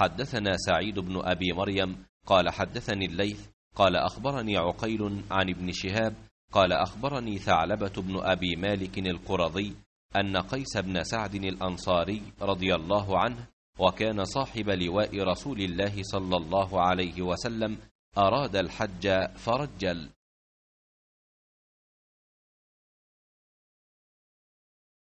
حدثنا سعيد بن أبي مريم قال حدثني الليث قال أخبرني عقيل عن ابن شهاب قال أخبرني ثعلبة بن أبي مالك القرظي أن قيس بن سعد الأنصاري رضي الله عنه وكان صاحب لواء رسول الله صلى الله عليه وسلم أراد الحج فرجل